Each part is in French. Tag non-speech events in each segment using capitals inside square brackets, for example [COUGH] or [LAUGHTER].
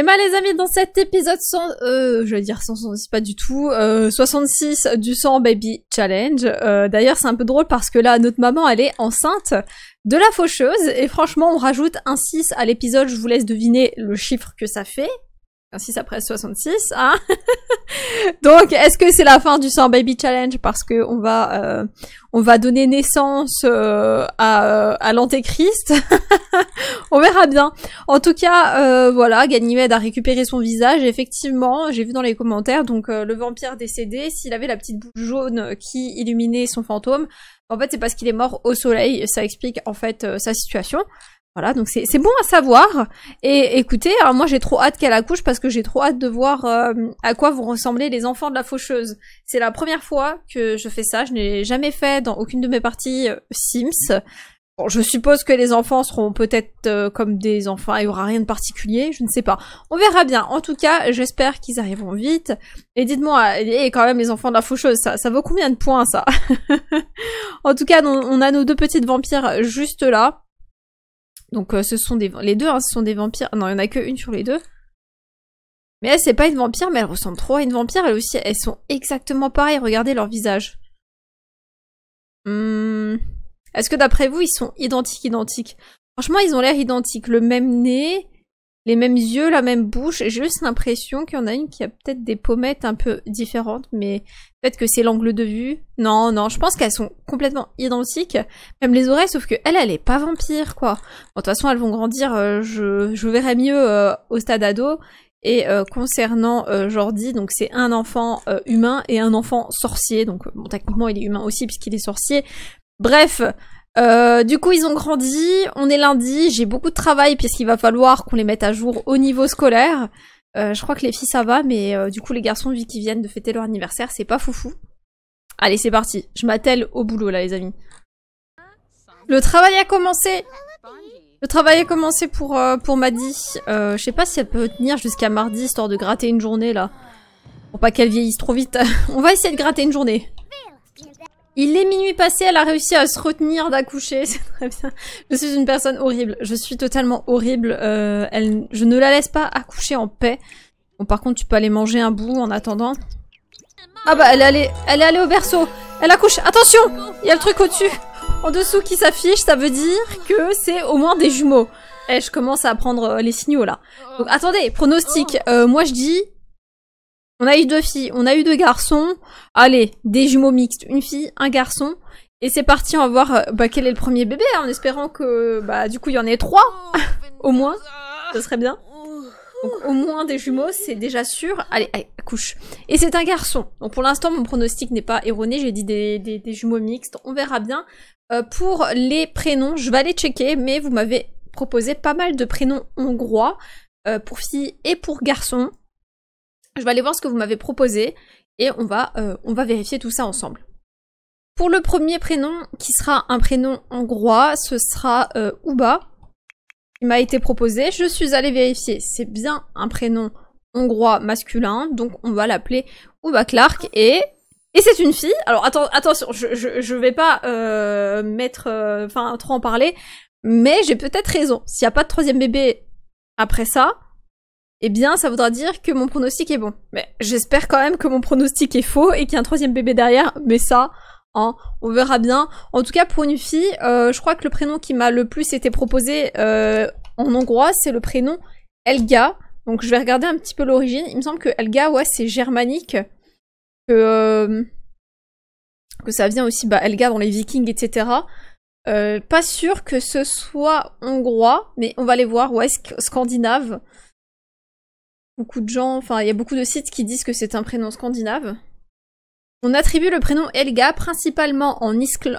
mal les amis, dans cet épisode 100, euh, je vais dire 166 pas du tout, euh, 66 du 100 baby challenge. Euh, D'ailleurs c'est un peu drôle parce que là notre maman elle est enceinte de la faucheuse et franchement on rajoute un 6 à l'épisode, je vous laisse deviner le chiffre que ça fait. 6 après 66, hein. [LAUGHS] Donc, est-ce que c'est la fin du 100 baby challenge parce que on va euh, on va donner naissance euh, euh, à, l'antéchrist [LAUGHS] On verra bien. En tout cas, voilà, Ganymède a récupéré son visage. Effectivement, j'ai vu dans les commentaires. Donc, le vampire décédé, s'il avait la petite bouche jaune qui illuminait son fantôme, en fait, c'est parce qu'il est mort au soleil. Ça explique en fait sa situation. Voilà, donc c'est bon à savoir. Et écoutez, moi j'ai trop hâte qu'elle accouche parce que j'ai trop hâte de voir euh, à quoi vont ressembler les enfants de la faucheuse. C'est la première fois que je fais ça, je n'ai jamais fait dans aucune de mes parties euh, Sims. Bon, je suppose que les enfants seront peut-être euh, comme des enfants, il n'y aura rien de particulier, je ne sais pas. On verra bien. En tout cas, j'espère qu'ils arriveront vite. Et dites-moi, et quand même les enfants de la faucheuse, ça, ça vaut combien de points ça [LAUGHS] En tout cas, on a nos deux petites vampires juste là. Donc euh, ce sont des les deux, hein, ce sont des vampires. Ah non, il y en a qu'une sur les deux. Mais elle, c'est pas une vampire, mais elle ressemble trop à une vampire. Elle aussi, elles sont exactement pareilles. Regardez leur visage. Hum... Est-ce que d'après vous, ils sont identiques, identiques Franchement, ils ont l'air identiques. Le même nez, les mêmes yeux, la même bouche. J'ai juste l'impression qu'il y en a une qui a peut-être des pommettes un peu différentes, mais peut-être que c'est l'angle de vue. Non, non, je pense qu'elles sont complètement identiques. Même les oreilles, sauf que elle, elle est pas vampire, quoi. de toute façon, elles vont grandir, euh, je, je verrai mieux euh, au stade ado. Et euh, concernant Jordi, donc c'est un enfant humain et un enfant sorcier. Donc bon, techniquement il est humain aussi puisqu'il est sorcier. Bref, euh, du coup, ils ont grandi. On est lundi. J'ai beaucoup de travail puisqu'il va falloir qu'on les mette à jour au niveau scolaire. Euh, je crois que les filles ça va, mais euh, du coup les garçons vu qu'ils viennent de fêter leur anniversaire, c'est pas foufou. Allez, c'est parti. Je m'attelle au boulot là, les amis. Le travail a commencé. Le travail a commencé pour pour Maddy. je sais pas si elle peut tenir jusqu'à mardi histoire de gratter une journée là, pour pas qu'elle vieillisse trop vite. [LAUGHS] On va essayer de gratter une journée. Il est minuit passé, elle a réussi à se retenir d'accoucher, [LAUGHS] c'est très bien. Je suis une personne horrible, je suis totalement horrible. Euh, elle, je ne la laisse pas accoucher en paix. Bon, par contre, tu peux aller manger un bout en attendant. Ah bah, elle est allée, elle est allée au berceau. Elle accouche. Attention Il y a le truc au-dessus, en dessous qui s'affiche. Ça veut dire que c'est au moins des jumeaux. Et eh, je commence à prendre euh, les signaux, là. Donc, attendez, pronostic. Euh, moi, je dis on a eu deux filles, on a eu deux garçons. Allez, des jumeaux mixtes, une fille, un garçon. Et c'est parti, on va voir euh, bah, quel est le premier bébé, hein, en espérant que bah du coup il y en ait trois, [LAUGHS] au moins. Ce serait bien. au moins des jumeaux, c'est déjà sûr. Allez, allez couche. Et c'est un garçon. Donc pour l'instant, mon pronostic n'est pas erroné. J'ai dit des, jumeaux mixtes. On verra bien. Euh, pour les prénoms, je vais aller checker, mais vous m'avez proposé pas mal de prénoms hongrois euh, pour filles et pour garçons. Je vais aller voir ce que vous m'avez proposé et on va, euh, on va vérifier tout ça ensemble. Pour le premier prénom, qui sera un prénom hongrois, ce sera euh, Uba, qui m'a été proposé. Je suis allée vérifier, c'est bien un prénom hongrois masculin, donc on va l'appeler Uba Clark et... Et c'est une fille. Alors attention, je, je, vais pas euh, mettre, enfin trop en parler, mais j'ai peut-être raison. S'il n'y a pas de troisième bébé après ça, eh bien, ça voudra dire que mon pronostic est bon. Mais j'espère quand même que mon pronostic est faux et qu'il y a un troisième bébé derrière, mais ça, hein, on verra bien. En tout cas, pour une fille, euh, je crois que le prénom qui m'a le plus été proposé euh, en hongrois, c'est le prénom Elga. Donc je vais regarder un petit peu l'origine. Il me semble que Elga, ouais, c'est germanique. Que, euh, ça vient aussi, bah, Elga dans les vikings, etc. pas sûr que ce soit hongrois, mais on va aller voir, ouais, scandinave beaucoup de gens, enfin il y a beaucoup de sites qui disent que c'est un prénom scandinave. On attribue le prénom Elga principalement en,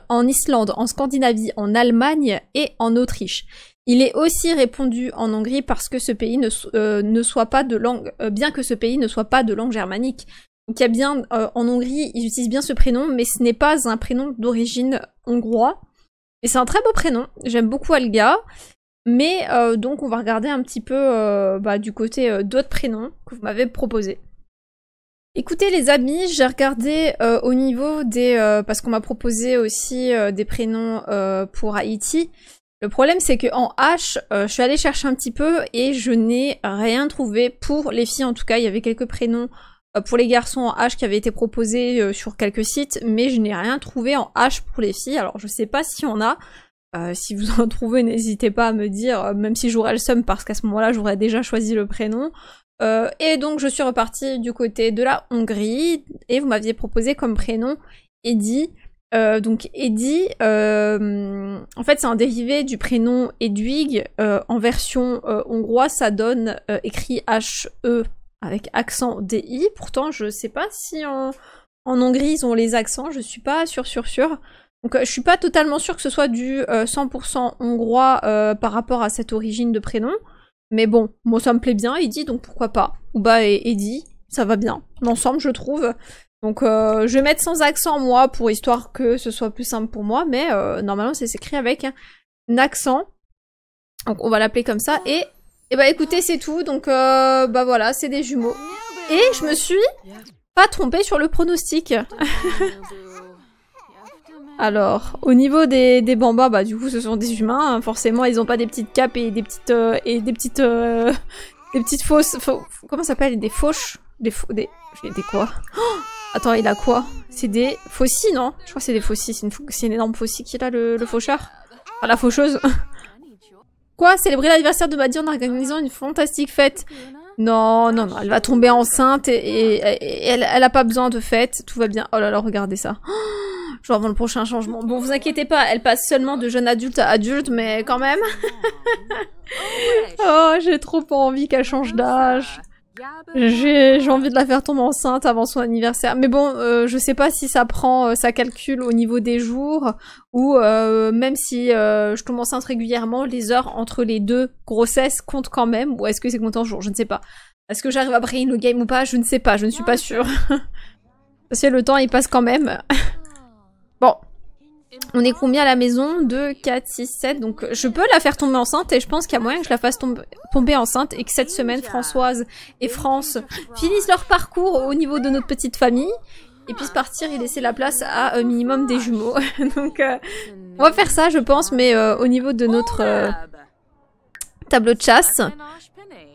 en, Islande, en Scandinavie, en Allemagne et en Autriche. Il est aussi répondu en Hongrie parce que ce pays ne, euh, soit pas de langue, euh, bien que ce pays ne soit pas de langue germanique. Donc il y a bien euh, en Hongrie, ils utilisent bien ce prénom, mais ce n'est pas un prénom d'origine hongrois. Et c'est un très beau prénom. J'aime beaucoup Elga. Mais euh, donc on va regarder un petit peu euh, bah, du côté euh, d'autres prénoms que vous m'avez proposés. Écoutez les amis, j'ai regardé au niveau des... parce qu'on m'a proposé aussi des prénoms pour Haïti. Le problème c'est qu'en H, je suis allée chercher un petit peu et je n'ai rien trouvé pour les filles en tout cas. Il y avait quelques prénoms pour les garçons en H qui avaient été proposés sur quelques sites, mais je n'ai rien trouvé en H pour les filles. Alors je ne sais pas si on a, euh, si vous en trouvez, n'hésitez pas à me dire, euh, même si j'aurais le seum parce qu'à ce moment-là, j'aurais déjà choisi le prénom. Euh, et donc, je suis repartie du côté de la Hongrie et vous m'aviez proposé comme prénom Eddy. donc Eddy, en fait, c'est un dérivé du prénom Edwig. en version hongroise, ça donne écrit H-E avec accent D-I. Pourtant, je sais pas si en, en Hongrie, ils ont les accents, je suis pas sûre, sûre, sûre. Donc euh, je suis pas totalement sûre que ce soit du 100% euh, hongrois euh, par rapport à cette origine de prénom. Mais bon, moi ça me plaît bien, Eddie, donc pourquoi pas. Ouba et Eddie, ça va bien. L'ensemble, je trouve. Donc je vais mettre sans accent moi pour histoire que ce soit plus simple pour moi, mais normalement c'est écrit avec un accent. Donc on va l'appeler comme ça. Et, et eh bah ben, écoutez c'est tout, donc bah voilà c'est des jumeaux. Et je me suis pas trompée sur le pronostic. [LAUGHS] Alors, au niveau des, des bambas, bah du coup ce sont des humains, hein. forcément ils ont pas des petites capes et des petites euh, et des petites euh, des petites fausses comment ça s'appelle des fauches des des des quoi oh! Attends, il a quoi C'est des faucilles, non Je crois que c'est des faucilles, c'est une, énorme faucille qui a, le, le faucheur. Enfin la faucheuse. [LAUGHS] quoi Célébrer l'anniversaire de Maddy en organisant une fantastique fête. Non, non, non, elle va tomber enceinte et, elle, elle a pas besoin de fête, tout va bien. Oh là là, regardez ça. Oh! genre avant le prochain changement. Bon, vous inquiétez pas, elle passe seulement de jeune adulte à adulte, mais quand même. Ah, oh, j'ai trop envie qu'elle change d'âge. J'ai envie de la faire tomber enceinte avant son anniversaire. Mais bon, euh, je sais pas si ça prend, ça euh, calcule au niveau des jours ou euh, même si euh, je tombe enceinte régulièrement, les heures entre les deux grossesses comptent quand même ou est-ce que c'est compté en jours Je ne sais pas. Est-ce que j'arrive à brain le game ou pas Je ne sais pas, je ne suis pas sûre. [LAUGHS] Parce que le temps il passe quand même. [LAUGHS] Bon. On est combien à la maison 2, 4, 6, 7. Donc je peux la faire tomber enceinte et je pense qu'il y a moyen que je la fasse tomber enceinte et que cette semaine, Françoise et France finissent leur parcours au niveau de notre petite famille et puissent partir et laisser la place à un minimum des jumeaux. [LAUGHS] Donc euh, on va faire ça, je pense, mais euh, au niveau de notre euh, tableau de chasse,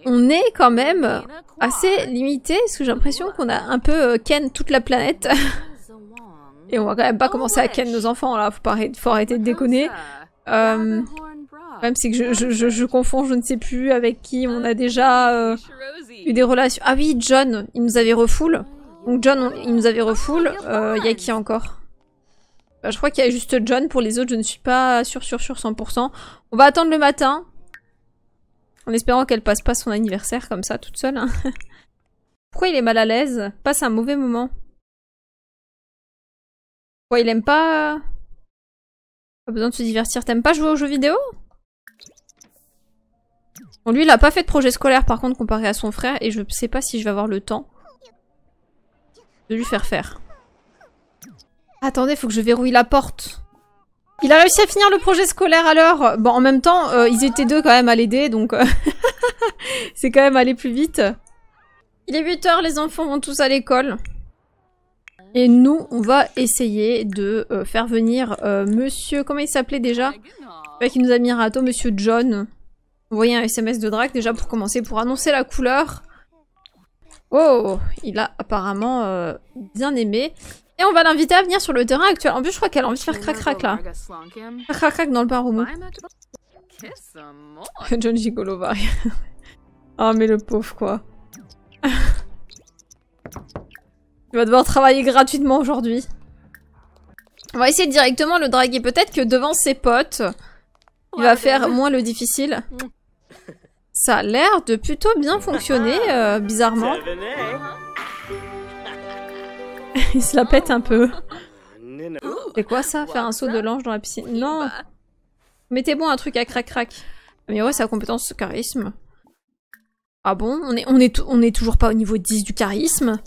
on est quand même assez limité parce que j'ai l'impression qu'on a un peu Ken toute la planète. [LAUGHS] Et on va quand même pas oh, commencer à ken nos enfants là, faut, arrêter, faut de déconner. Euh, même c'est que je, confonds, je ne sais plus avec qui on a déjà euh, eu des relations. Ah oui, John, il nous avait refoule. Oh, Donc John, il nous avait oh, refoule. Euh, il y a qui encore bah, Je crois qu'il y a juste John. Pour les autres, je ne suis pas sûr, sûr sûre 100%. On va attendre le matin. En espérant qu'elle passe pas son anniversaire comme ça, toute seule. Hein. [LAUGHS] Pourquoi il est mal à l'aise Passe un mauvais moment. Quoi, il aime pas... Pas besoin de se divertir. T'aimes pas jouer aux jeux vidéo Bon, lui, il a pas fait de projet scolaire, par contre, comparé à son frère, et je sais pas si je vais avoir le temps de lui faire faire. Attendez, faut que je verrouille la porte. Il a réussi à finir le projet scolaire alors. Bon, en même temps, euh, ils étaient deux quand même à l'aider, donc euh, [LAUGHS] c'est quand même aller plus vite. Il est 8h, les enfants vont tous à l'école. Et nous, on va essayer de euh, faire venir euh, monsieur... Comment il s'appelait déjà Qui nous a mis un râteau, monsieur John. Envoyer un SMS de Drac déjà pour commencer, pour annoncer la couleur. Oh Il a apparemment euh, bien aimé. Et on va l'inviter à venir sur le terrain actuel. En plus, je crois qu'elle a envie de faire crac-crac là. Crac-crac dans le où. [LAUGHS] John Gigolo va. [LAUGHS] oh mais le pauvre quoi. [LAUGHS] Il va devoir travailler gratuitement aujourd'hui. On va essayer de directement le draguer. Peut-être que devant ses potes, il va faire moins le difficile. Mm. Ça a l'air de plutôt bien fonctionner, euh, bizarrement. Hein. [LAUGHS] il se la pète un peu. C'est quoi ça, faire un saut de l'ange dans la piscine Non Mettez bon un truc à crac-crac. Mais ouais, sa compétence, charisme. Ah bon on est, on, est on est toujours pas au niveau 10 du charisme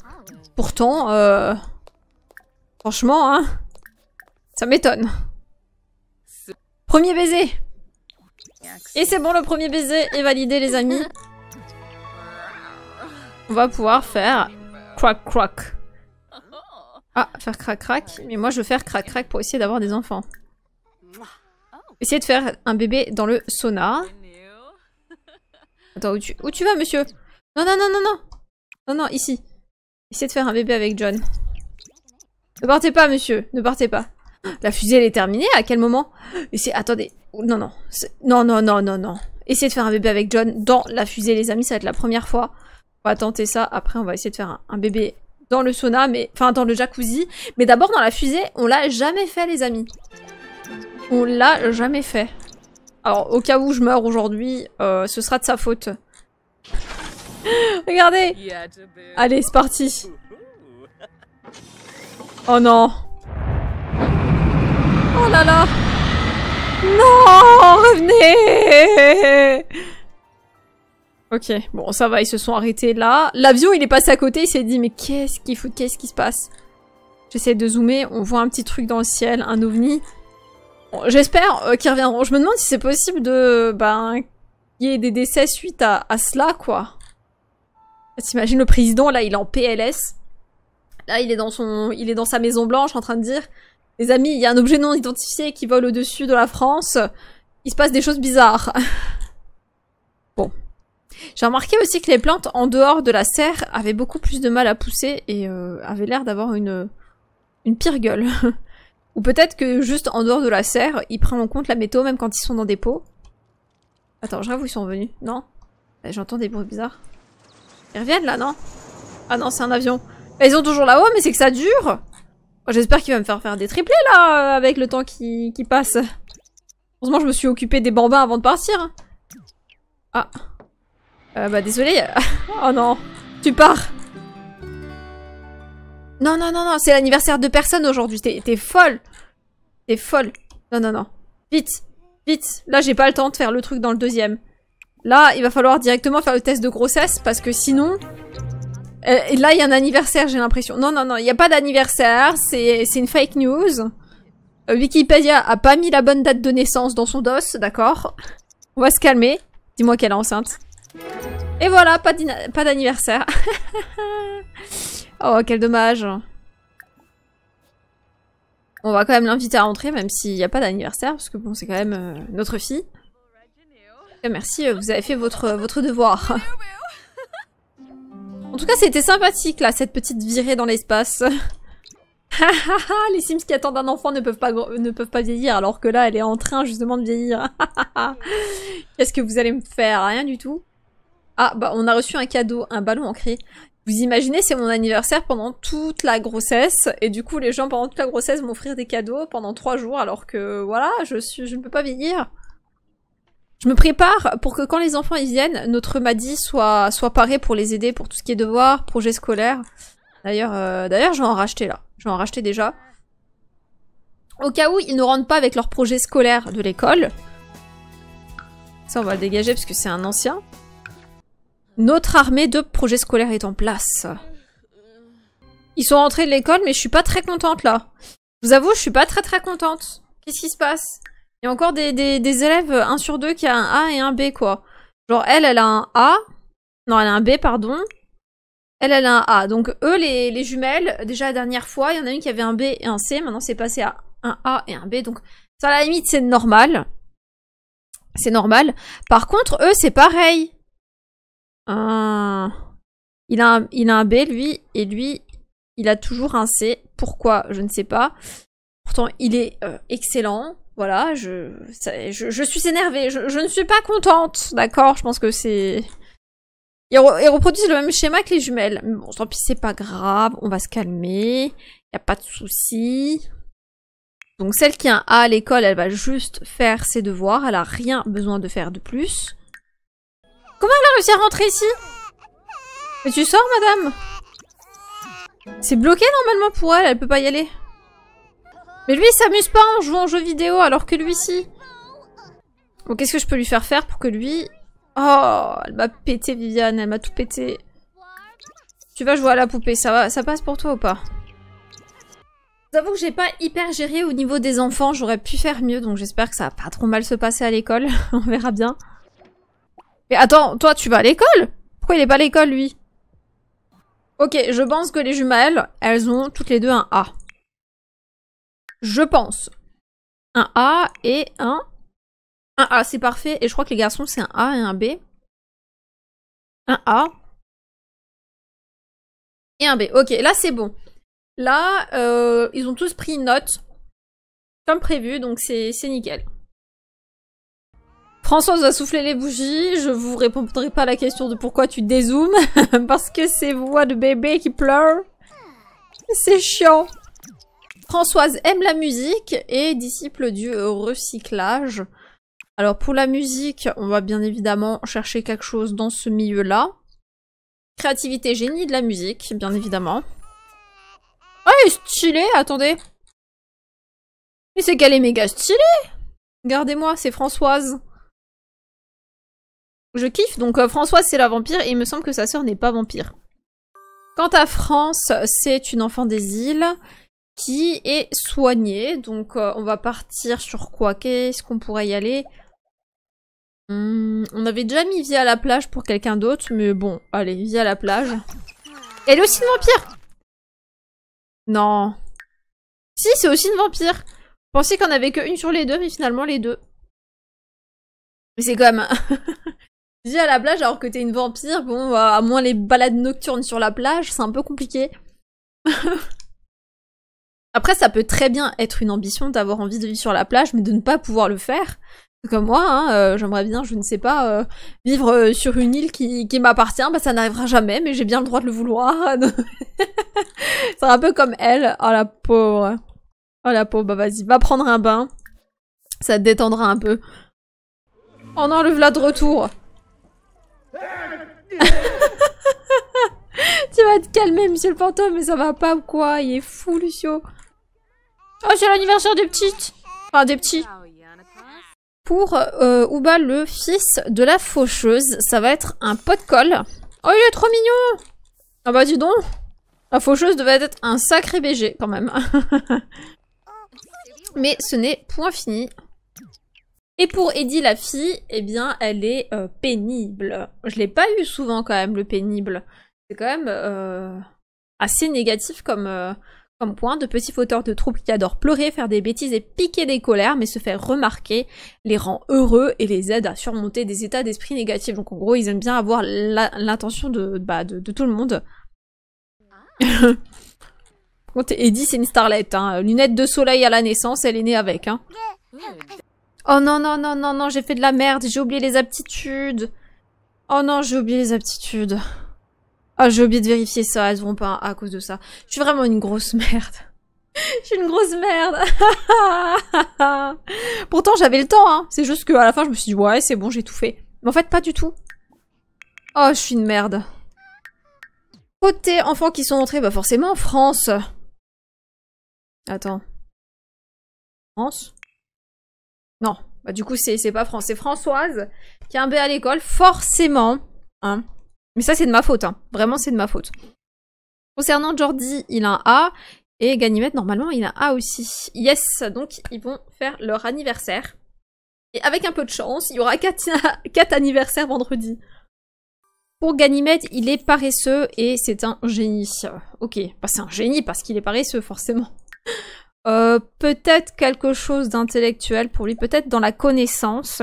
Pourtant, euh, Franchement, hein Ça m'étonne. Premier baiser Et c'est bon, le premier baiser est validé, les amis. On va pouvoir faire... Crack Crack. Ah, faire Crack Crack. Mais moi, je veux faire Crack Crack pour essayer d'avoir des enfants. Essayer de faire un bébé dans le sauna. Attends, où tu vas, monsieur Non, non, non, non, non Non, non, ici. Essayez de faire un bébé avec John. Ne partez pas, monsieur. Ne partez pas. La fusée, elle est terminée À quel moment Essayez... Attendez. Non, non. Non, non, non, non, non. Essayez de faire un bébé avec John dans la fusée, les amis. Ça va être la première fois. On va tenter ça. Après, on va essayer de faire un, bébé dans le sauna, mais... Enfin, dans le jacuzzi. Mais d'abord, dans la fusée, on l'a jamais fait, les amis. On l'a jamais fait. Alors, au cas où je meurs aujourd'hui, euh, ce sera de sa faute. [LAUGHS] Regardez Allez, c'est parti Oh non Oh là là Non Revenez Ok, bon ça va, ils se sont arrêtés là. L'avion il est passé à côté, il s'est dit mais qu'est-ce qu'il faut, qu'est-ce qui se passe J'essaie de zoomer, on voit un petit truc dans le ciel, un ovni. J'espère euh, qu'ils reviendront. Je me demande si c'est possible de... ben... qu'il y ait des décès suite à cela quoi. T'imagines le président, là, il est en PLS. Là, il est dans son, il est dans sa maison blanche en train de dire, les amis, il y a un objet non identifié qui vole au-dessus de la France. Il se passe des choses bizarres. [LAUGHS] bon. J'ai remarqué aussi que les plantes en dehors de la serre avaient beaucoup plus de mal à pousser et euh, avaient l'air d'avoir une, une pire gueule. [LAUGHS] Ou peut-être que juste en dehors de la serre, ils prennent en compte la métaux même quand ils sont dans des pots. Attends, je rêve où ils sont venus. Non J'entends des bruits bizarres. Ils reviennent là, non Ah non, c'est un avion. Bah, ils ont toujours là-haut, mais c'est que ça dure oh, J'espère qu'il va me faire faire des triplés là, euh, avec le temps qui, passe. Heureusement, je me suis occupée des bambins avant de partir. Hein. Ah. Euh, bah désolé. [LAUGHS] oh non. Tu pars. Non, non, non, non, c'est l'anniversaire de personne aujourd'hui. T'es folle. T'es folle. Non, non, non. Vite. Vite. Là, j'ai pas le temps de faire le truc dans le deuxième. Là, il va falloir directement faire le test de grossesse parce que sinon... Euh, et là, il y a un anniversaire, j'ai l'impression. Non, non, non, il n'y a pas d'anniversaire, c'est une fake news. Euh, Wikipédia a pas mis la bonne date de naissance dans son dos, d'accord On va se calmer. Dis-moi qu'elle est enceinte. Et voilà, pas d'anniversaire. [LAUGHS] oh, quel dommage. On va quand même l'inviter à rentrer, même s'il n'y a pas d'anniversaire, parce que bon, c'est quand même euh, notre fille. Merci, euh, vous avez fait votre, euh, votre devoir. [LAUGHS] En tout cas, c'était sympathique, là, cette petite virée dans l'espace. [LAUGHS] les Sims qui attendent un enfant ne peuvent, pas, ne peuvent pas vieillir, alors que là, elle est en train, justement, de vieillir. [LAUGHS] Qu'est-ce que vous allez me faire Rien du tout. Ah, bah, on a reçu un cadeau, un ballon en cri. Vous imaginez, c'est mon anniversaire pendant toute la grossesse, et du coup, les gens, pendant toute la grossesse, m'offrir des cadeaux pendant trois jours, alors que, voilà, je, je ne peux pas vieillir. Je me prépare pour que quand les enfants y viennent, notre Maddy soit, soit paré pour les aider pour tout ce qui est devoirs, projets scolaires. D'ailleurs, euh, d'ailleurs, je vais en racheter là. Je vais en racheter déjà. Au cas où ils ne rentrent pas avec leur projet scolaire de l'école. Ça, on va le dégager parce que c'est un ancien. Notre armée de projets scolaires est en place. Ils sont rentrés de l'école, mais je suis pas très contente là. Je vous avoue, je suis pas très très contente. Qu'est-ce qui se passe il y a encore des, élèves, un sur deux, qui a un A et un B, quoi. Genre, elle, elle a un A. Non, elle a un B, pardon. Elle, elle a un A. Donc, eux, les, jumelles, déjà la dernière fois, il y en a une qui avait un B et un C. Maintenant, c'est passé à un A et un B. Donc, ça, à la limite, c'est normal. C'est normal. Par contre, eux, c'est pareil. Euh, il, a un, B, lui, et lui, il a toujours un C. Pourquoi Je ne sais pas. Pourtant, il est euh, excellent. Voilà, je, je, suis énervée, je, ne suis pas contente, d'accord Je pense que c'est... Ils, reproduisent le même schéma que les jumelles. Mais bon, tant pis, c'est pas grave, on va se calmer, y a pas de souci. Donc celle qui a un A à l'école, elle va juste faire ses devoirs, elle a rien besoin de faire de plus. Comment elle a réussi à rentrer ici Mais tu sors, madame C'est bloqué normalement pour elle, elle peut pas y aller. Mais lui, il s'amuse pas en jouant aux jeux vidéo, alors que lui, si. Bon, qu'est-ce que je peux lui faire faire pour que lui... Oh, elle m'a pété, Viviane, elle m'a tout pété. Tu vas jouer à la poupée, ça, va, ça passe pour toi ou pas J'avoue que j'ai pas hyper géré au niveau des enfants, j'aurais pu faire mieux, donc j'espère que ça va pas trop mal se passer à l'école, [LAUGHS] on verra bien. Mais attends, toi tu vas à l'école Pourquoi il est pas à l'école lui Ok, je pense que les jumelles, elles ont toutes les deux un A. Je pense. Un A et un... Un A, c'est parfait. Et je crois que les garçons, c'est un A et un B. Un A. Et un B. Ok, là, c'est bon. Là, euh, ils ont tous pris une note. Comme prévu, donc c'est nickel. Françoise a soufflé les bougies, je vous répondrai pas à la question de pourquoi tu dézoomes, [LAUGHS] parce que c'est voix de bébé qui pleure. C'est chiant. Françoise aime la musique et disciple du recyclage. Alors pour la musique, on va bien évidemment chercher quelque chose dans ce milieu-là. Créativité, génie de la musique, bien évidemment. Oh, stylé, attendez. Mais c'est qu'elle est méga stylée Regardez-moi, c'est Françoise. Je kiffe, donc euh, Françoise c'est la vampire et il me semble que sa sœur n'est pas vampire. Quant à France, c'est une enfant des îles qui est soigné. Donc euh, on va partir sur quoi Qu'est-ce qu'on pourrait y aller hmm, On avait déjà mis à la plage pour quelqu'un d'autre, mais bon, allez, à la plage. Elle est aussi une vampire Non. Si, c'est aussi une vampire. Je pensais qu'on avait qu'une sur les deux, mais finalement les deux. Mais c'est quand même... [LAUGHS] à la plage alors que t'es une vampire, bon, bah, à moins les balades nocturnes sur la plage, c'est un peu compliqué. [LAUGHS] Après, ça peut très bien être une ambition d'avoir envie de vivre sur la plage, mais de ne pas pouvoir le faire. Comme moi, hein, euh, j'aimerais bien, je ne sais pas, euh, vivre euh, sur une île qui, qui m'appartient, bah ça n'arrivera jamais, mais j'ai bien le droit de le vouloir. [LAUGHS] [LAUGHS] C'est un peu comme elle. Oh la pauvre. Oh la pauvre, bah vas-y, va prendre un bain. Ça te détendra un peu. On enlève-la de retour. [LAUGHS] tu vas te calmer, monsieur le fantôme, mais ça va pas ou quoi Il est fou, Lucio. Oh, c'est l'anniversaire des petites Enfin, des petits. Pour Uba, euh, Ouba, le fils de la faucheuse, ça va être un pot de colle. Oh, il est trop mignon Ah bah dis donc La faucheuse devait être un sacré BG, quand même. [LAUGHS] Mais ce n'est point fini. Et pour Eddie, la fille, eh bien, elle est euh, pénible. Je l'ai pas eu souvent, quand même, le pénible. C'est quand même euh, assez négatif comme... Comme point, de petits fauteurs de troupe qui adorent pleurer, faire des bêtises et piquer des colères, mais se faire remarquer les rend heureux et les aide à surmonter des états d'esprit négatifs. Donc en gros, ils aiment bien avoir l'intention de, bah, de, tout le monde. [LAUGHS] Eddie, c'est une starlette. Hein. Lunettes de soleil à la naissance, elle est née avec. Hein. Oh non, non, non, non, non, j'ai fait de la merde, j'ai oublié les aptitudes. Oh non, j'ai oublié les aptitudes. Ah, j'ai oublié de vérifier ça, elles vont pas à cause de ça. Je suis vraiment une grosse merde. [LAUGHS] Je suis une grosse merde. [LAUGHS] Pourtant, j'avais le temps, hein. C'est juste qu'à la fin, je me suis dit, ouais, c'est bon, j'ai tout fait. Mais en fait, pas du tout. Oh, je suis une merde. Côté enfants qui sont entrés, bah forcément, France. Attends. France Non. Bah du coup, c'est pas France. C'est Françoise qui a un B à l'école, forcément. Hein. Mais ça, c'est de ma faute. Hein. Vraiment, c'est de ma faute. Concernant Jordi, il a un A. Et Ganymède, normalement, il a un A aussi. Yes Donc, ils vont faire leur anniversaire. Et avec un peu de chance, il y aura 4, [LAUGHS] anniversaires vendredi. Pour Ganymède, il est paresseux et c'est un génie. Ok, bah, c'est un génie parce qu'il est paresseux, forcément. [LAUGHS] Euh, peut-être quelque chose d'intellectuel pour lui, peut-être dans la connaissance.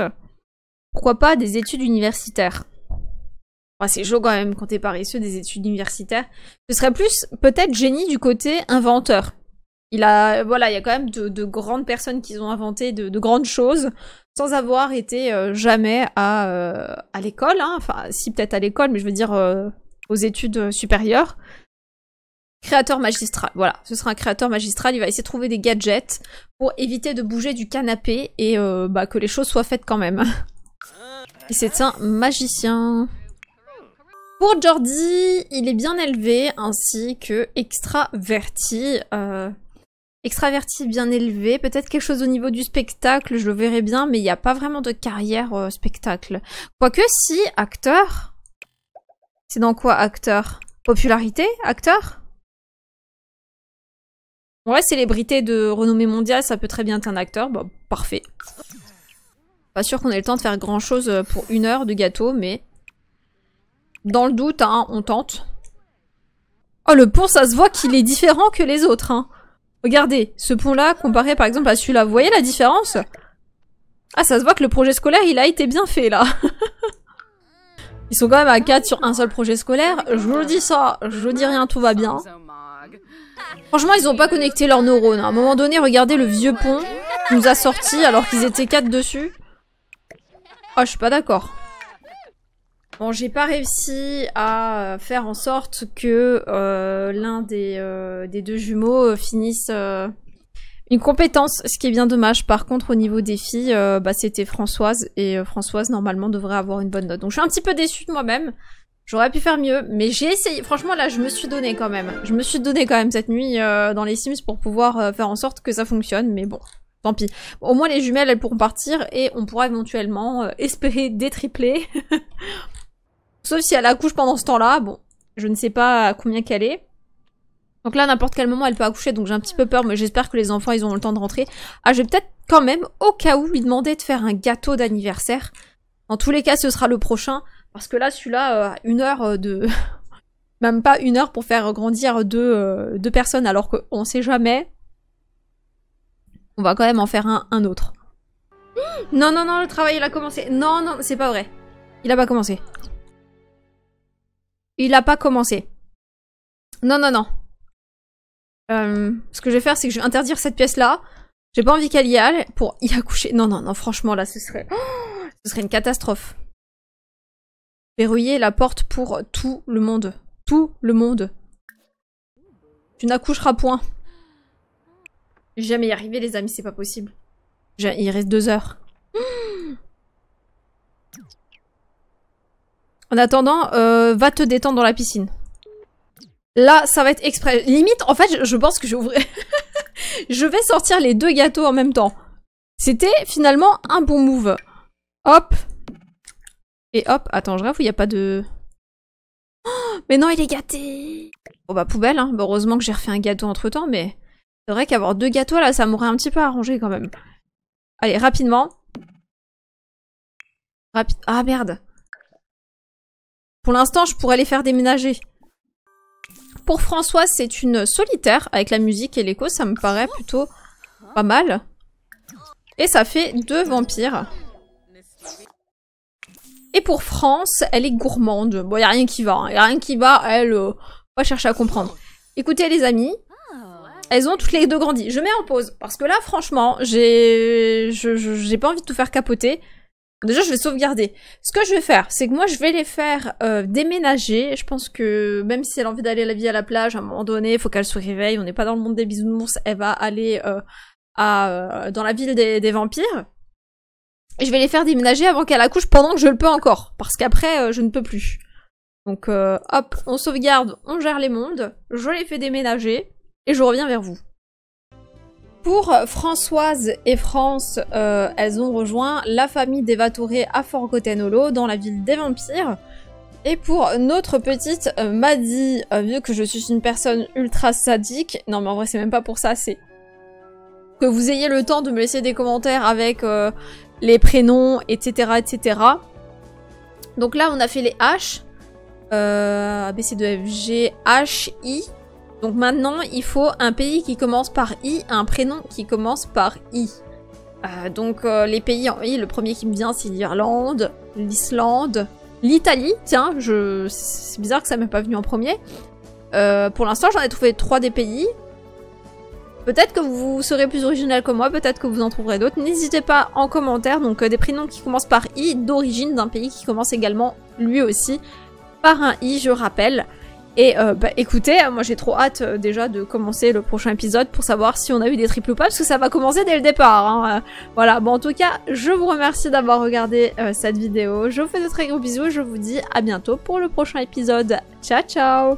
Pourquoi pas des études universitaires c'est chaud quand même quand t'es paresseux des études universitaires. Ce serait plus peut-être génie du côté inventeur. Il a, voilà, il y a quand même de, grandes personnes qui ont inventé de, grandes choses sans avoir été euh, jamais à, euh, l'école. Hein. Enfin, si peut-être à l'école, mais je veux dire euh, aux études supérieures. Créateur magistral, voilà, ce sera un créateur magistral, il va essayer de trouver des gadgets pour éviter de bouger du canapé et bah, que les choses soient faites quand même. [LAUGHS] Et c'est un magicien. Pour Jordi, il est bien élevé ainsi que extraverti. Euh, extraverti, bien élevé, peut-être quelque chose au niveau du spectacle, je le verrai bien, mais il n'y a pas vraiment de carrière euh, spectacle. Quoique si, acteur. C'est dans quoi acteur Popularité Acteur Ouais, célébrité de renommée mondiale, ça peut très bien être un acteur, bon, parfait. Pas sûr qu'on ait le temps de faire grand chose euh, pour une heure de gâteau, mais dans le doute, hein, on tente. Oh, le pont, ça se voit qu'il est différent que les autres, hein. Regardez, ce pont-là, comparé par exemple à celui-là, vous voyez la différence Ah, ça se voit que le projet scolaire, il a été bien fait, là [LAUGHS] Ils sont quand même à 4 sur un seul projet scolaire. Je vous dis ça, je vous dis rien, tout va bien. Franchement, ils ont pas connecté leurs neurones. À un moment donné, regardez le vieux pont qui nous a sorti alors qu'ils étaient 4 dessus. Ah, oh, je suis pas d'accord. Bon, j'ai pas réussi à euh, faire en sorte que euh, l'un euh, des, deux jumeaux finisse une compétence, ce qui est bien dommage. Par contre, au niveau des filles, bah, c'était Françoise, et Françoise, normalement, devrait avoir une bonne note. Donc je suis un petit peu déçue de moi-même. J'aurais pu faire mieux, mais j'ai essayé. Franchement, là, je me suis donné quand même. Je me suis donné quand même cette nuit dans les Sims pour pouvoir faire en sorte que ça fonctionne, mais bon. Tant pis. Au moins, les jumelles, elles pourront partir et on pourra éventuellement [LAUGHS] espérer détripler. Sauf si elle accouche pendant ce temps-là, bon, je ne sais pas à combien qu'elle est. Donc là, n'importe quel moment, elle peut accoucher, donc j'ai un petit peu peur, mais j'espère que les enfants, ils ont le temps de rentrer. Ah, je vais peut-être quand même, au cas où, lui demander de faire un gâteau d'anniversaire. En tous les cas, ce sera le prochain, parce que là, celui-là, euh, une heure euh, de... [LAUGHS] même pas une heure pour faire grandir deux, euh, personnes, alors qu'on sait jamais. On va quand même en faire un, un autre. [GASPS] Non, non, non, le travail, il a commencé. Non, non, c'est pas vrai. Il a pas commencé. Il a pas commencé. Non, non, non. Euh, ce que je vais faire, c'est que je vais interdire cette pièce-là. J'ai pas envie qu'elle y aille pour y accoucher. Non, non, non, franchement, là, ce serait... Oh, ce serait une catastrophe. Verrouiller la porte pour tout le monde. Tout le monde. Tu n'accoucheras point. Jamais y arriver, les amis, c'est pas possible. Il reste deux heures. En attendant, euh, va te détendre dans la piscine. Là, ça va être exprès. Limite, en fait, je pense que je vais [LAUGHS] je vais sortir les deux gâteaux en même temps. C'était finalement un bon move. Hop. Et hop. Attends, je rêve il n'y a pas de... Oh, mais non, il est gâté Bon bah poubelle, hein. heureusement que j'ai refait un gâteau entre-temps, mais... C'est vrai qu'avoir deux gâteaux là, ça m'aurait un petit peu arrangé quand même. Allez, rapidement. ah merde pour l'instant, je pourrais les faire déménager. Pour Françoise c'est une solitaire avec la musique et l'écho. Ça me paraît plutôt pas mal. Et ça fait deux vampires. Et pour France, elle est gourmande. Bon, y a rien qui va. Hein. a rien qui va. Elle, va euh, chercher à comprendre. Écoutez, les amis, elles ont toutes les deux grandi. Je mets en pause parce que là, franchement, j'ai, pas envie de tout faire capoter. Déjà, je vais sauvegarder. Ce que je vais faire, c'est que moi, je vais les faire euh, déménager. Je pense que même si elle a envie d'aller la vie à la plage, à un moment donné, il faut qu'elle se réveille. On n'est pas dans le monde des bisounours. Elle va aller euh, à, euh, dans la ville des, des, vampires. Et je vais les faire déménager avant qu'elle accouche pendant que je le peux encore. Parce qu'après, je ne peux plus. Donc, hop, on sauvegarde, on gère les mondes. Je les fais déménager. Et je reviens vers vous pour Françoise et France, euh, elles ont rejoint la famille d'Eva Touré à Fort Gotenolo dans la ville des vampires. Et pour notre petite euh, Maddy, euh, vu que je suis une personne ultra sadique, non mais en vrai c'est même pas pour ça, c'est que vous ayez le temps de me laisser des commentaires avec euh, les prénoms, etc., etc. Donc là on a fait les H, e F, G, H, I, donc maintenant, il faut un pays qui commence par I, un prénom qui commence par I. Euh, donc euh, les pays en I, le premier qui me vient, c'est l'Irlande, l'Islande, l'Italie. Tiens, je... c'est bizarre que ça m'ait pas venu en premier. Euh, pour l'instant, j'en ai trouvé trois des pays. Peut-être que vous serez plus original que moi, peut-être que vous en trouverez d'autres. N'hésitez pas en commentaire, donc des prénoms qui commencent par I, d'origine d'un pays qui commence également, lui aussi, par un I, je rappelle. Et euh, bah, écoutez, euh, moi j'ai trop hâte euh, déjà de commencer le prochain épisode pour savoir si on a eu des triples ou pas, parce que ça va commencer dès le départ. Hein. voilà, bon en tout cas, je vous remercie d'avoir regardé cette vidéo, je vous fais de très gros bisous, je vous dis à bientôt pour le prochain épisode. Ciao ciao